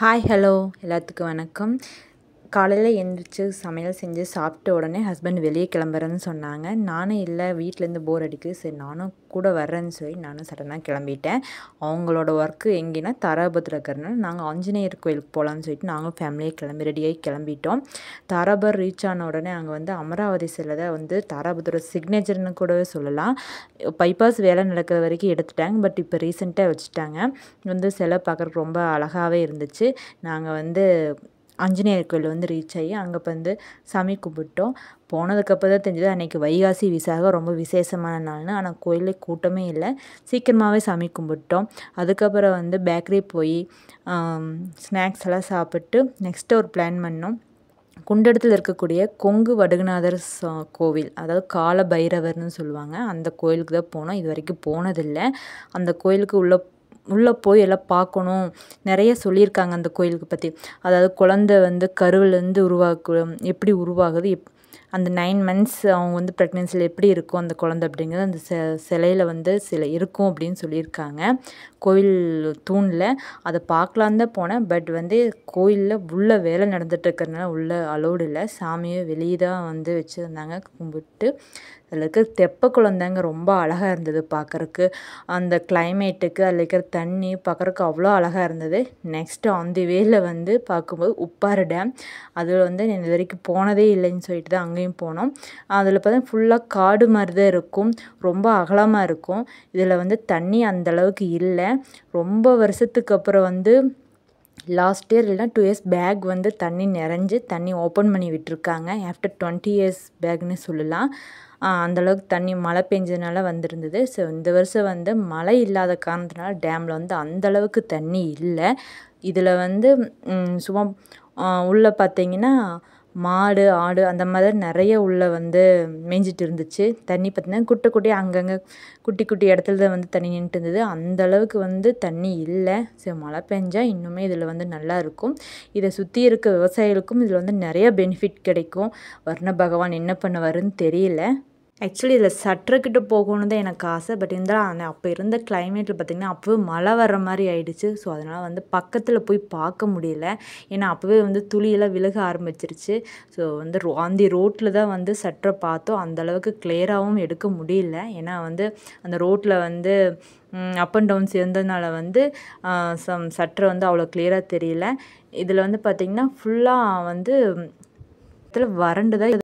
hi hello எல்லாத்துக்கும் வணக்கம் காலையில் எழுந்திரிச்சு சமையல் செஞ்சு சாப்பிட்ட உடனே ஹஸ்பண்ட் வெளியே கிளம்புறேன்னு சொன்னாங்க நானும் இல்லை வீட்டிலேருந்து போர் அடிக்குது சரி நானும் கூட வர்றேன்னு சொல்லி நானும் சடனாக கிளம்பிட்டேன் அவங்களோட ஒர்க்கு எங்கேன்னா தாராபுரத்தில் இருக்கிறனால நாங்கள் ஆஞ்சநேயர் கோயிலுக்கு போகலான்னு சொல்லிட்டு நாங்களும் ஃபேமிலியாக கிளம்பி ரெடியாகி கிளம்பிட்டோம் தாராபுரம் ரீச் ஆன உடனே அங்கே வந்து அமராவதி சிலை தான் வந்து தாராபுரத்தோட சிக்னேச்சர்னு கூடவே சொல்லலாம் பைபாஸ் வேலை நடக்கிற வரைக்கும் எடுத்துட்டாங்க பட் இப்போ ரீசெண்டாக வச்சுட்டாங்க வந்து சிலை பார்க்குறக்கு ரொம்ப அழகாகவே இருந்துச்சு நாங்கள் வந்து ஆஞ்சநேயர் கோயில் வந்து ரீச் ஆகி அங்கே வந்து சாமி கும்பிட்டோம் போனதுக்கப்புறம் தான் தெரிஞ்சது அன்றைக்கி வைகாசி விசாக ரொம்ப விசேஷமான நாள்னு ஆனால் கோயிலே கூட்டமே இல்லை சீக்கிரமாகவே சாமி கும்பிட்டோம் அதுக்கப்புறம் வந்து பேக்கரி போய் ஸ்நாக்ஸ் எல்லாம் சாப்பிட்டு நெக்ஸ்ட்டு ஒரு பிளான் பண்ணோம் குண்டடத்தில் இருக்கக்கூடிய கொங்கு வடுகுநாதர் கோவில் அதாவது கால பைரவர்னு சொல்லுவாங்க அந்த கோயிலுக்கு தான் போனோம் இது வரைக்கும் போனதில்லை அந்த கோயிலுக்கு உள்ளே உள்ளே போய் எல்லாம் பார்க்கணும் நிறைய சொல்லியிருக்காங்க அந்த கோயிலுக்கு பற்றி அதாவது குழந்த வந்து கருவிலேருந்து உருவாக்கு எப்படி உருவாகுது எப் அந்த நைன் மந்த்ஸ் அவங்க வந்து ப்ரெக்னென்சியில் எப்படி இருக்கும் அந்த குழந்தை அப்படிங்கிறது அந்த சிலையில் வந்து சில இருக்கும் அப்படின்னு சொல்லியிருக்காங்க கோயில் தூணில் அதை பார்க்கலாம் தான் போனேன் பட் வந்து கோயிலில் உள்ளே வேலை நடந்துகிட்ருக்கறதுனால உள்ளே அலோடு இல்லை சாமியை வெளியே தான் வந்து வச்சுருந்தாங்க கும்பிட்டு அதில் இருக்கிற தெப்ப குழந்தைங்க ரொம்ப அழகாக இருந்தது பார்க்குறக்கு அந்த கிளைமேட்டுக்கு அதில் இருக்கிற தண்ணி பார்க்குறக்கு அவ்வளோ அழகாக இருந்தது நெக்ஸ்ட்டு அந்த வேலை வந்து பார்க்கும்போது உப்பாறு டேம் அதில் வந்து இது வரைக்கும் போனதே இல்லைன்னு சொல்லிட்டு தான் அங்கே அங்கேயும் போனோம் அதில் பார்த்தீங்கன்னா ஃபுல்லாக காடு மாதிரி தான் இருக்கும் ரொம்ப அகலமாக இருக்கும் இதில் வந்து தண்ணி அந்தளவுக்கு இல்லை ரொம்ப வருஷத்துக்கு அப்புறம் வந்து லாஸ்ட் இயர் இல்லைனா டூ இயர்ஸ் பேக் வந்து தண்ணி நிறைஞ்சு தண்ணி ஓப்பன் பண்ணி விட்டுருக்காங்க ஆஃப்டர் டுவெண்ட்டி இயர்ஸ் பேக்னு சொல்லலாம் அந்தளவுக்கு தண்ணி மழை பெஞ்சதுனால வந்திருந்தது ஸோ இந்த வருஷம் வந்து மழை இல்லாத காரணத்தினால டேமில் வந்து அந்தளவுக்கு தண்ணி இல்லை இதில் வந்து சும்மா உள்ளே பார்த்தீங்கன்னா மாடு ஆடு அந்த மாதிரி நிறைய உள்ளே வந்து மேய்ஞ்சிட்டு இருந்துச்சு தண்ணி பார்த்தீங்கன்னா குட்டை குட்டி அங்கங்கே குட்டி குட்டி இடத்துல தான் வந்து தண்ணி நின்றுட்டு இருந்தது அந்த அளவுக்கு வந்து தண்ணி இல்லை சரி மழை பெஞ்சால் இன்னுமே இதில் வந்து நல்லா இருக்கும் இதை சுற்றி இருக்க விவசாயிகளுக்கும் இதில் வந்து நிறைய பெனிஃபிட் கிடைக்கும் வர்ண பகவான் என்ன பண்ணுவாருன்னு தெரியல ஆக்சுவலி இதில் சற்றுக்கிட்ட போகணும் தான் எனக்கு ஆசை பட் இருந்தாலும் அப்போ இருந்த கிளைமேட்டில் பார்த்திங்கன்னா அப்போவே மழை வர்ற மாதிரி ஆயிடுச்சு ஸோ அதனால் வந்து பக்கத்தில் போய் பார்க்க முடியல ஏன்னா அப்போவே வந்து துளியெல்லாம் விலக ஆரம்பிச்சிருச்சு ஸோ வந்து அந்த ரோட்டில் தான் வந்து சற்றை பார்த்தோம் அந்தளவுக்கு கிளியராகவும் எடுக்க முடியல ஏன்னா வந்து அந்த ரோட்டில் வந்து அப் அண்ட் டவுன்ஸ் இருந்ததுனால வந்து சம் சற்றை வந்து அவ்வளோ கிளியராக தெரியல இதில் வந்து பார்த்திங்கன்னா ஃபுல்லாக வந்து இதில் வறண்டு தான்